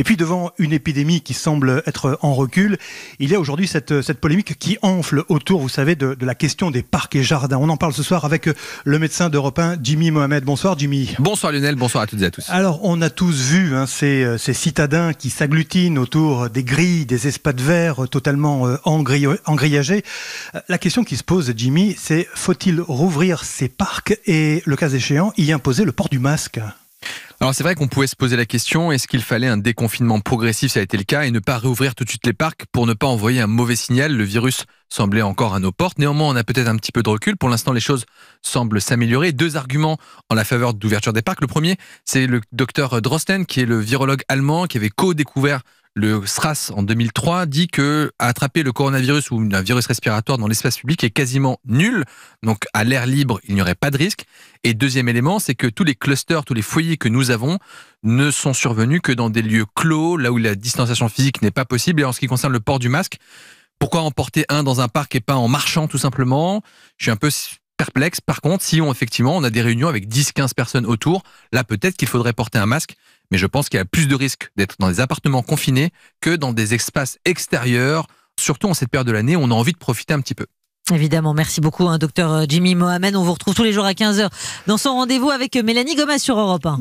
Et puis devant une épidémie qui semble être en recul, il y a aujourd'hui cette, polémique qui enfle autour, vous savez, de, la question des parcs et jardins. On en parle ce soir avec le médecin d'Europe 1, Jimmy Mohamed. Bonsoir Jimmy. Bonsoir Lionel, bonsoir à toutes et à tous. Alors on a tous vu hein, ces, citadins qui s'agglutinent autour des grilles, des espaces verts euh, totalement euh, engrillagés. Euh, la question qui se pose, Jimmy, c'est faut-il rouvrir ces parcs et, le cas échéant, y imposer le port du masque alors c'est vrai qu'on pouvait se poser la question, est-ce qu'il fallait un déconfinement progressif, ça a été le cas, et ne pas réouvrir tout de suite les parcs pour ne pas envoyer un mauvais signal Le virus semblait encore à nos portes. Néanmoins, on a peut-être un petit peu de recul. Pour l'instant, les choses semblent s'améliorer. Deux arguments en la faveur d'ouverture des parcs. Le premier, c'est le docteur Drosten, qui est le virologue allemand, qui avait co-découvert le SRAS en 2003 dit que attraper le coronavirus ou un virus respiratoire dans l'espace public est quasiment nul. Donc à l'air libre, il n'y aurait pas de risque. Et deuxième élément, c'est que tous les clusters, tous les foyers que nous avons ne sont survenus que dans des lieux clos, là où la distanciation physique n'est pas possible. Et en ce qui concerne le port du masque, pourquoi en porter un dans un parc et pas en marchant tout simplement Je suis un peu perplexe. Par contre, si on, effectivement on a des réunions avec 10-15 personnes autour, là peut-être qu'il faudrait porter un masque mais je pense qu'il y a plus de risques d'être dans des appartements confinés que dans des espaces extérieurs, surtout en cette période de l'année où on a envie de profiter un petit peu. Évidemment, merci beaucoup, hein, docteur euh, Jimmy Mohamed. On vous retrouve tous les jours à 15h dans son rendez-vous avec euh, Mélanie Gomez sur Europe 1.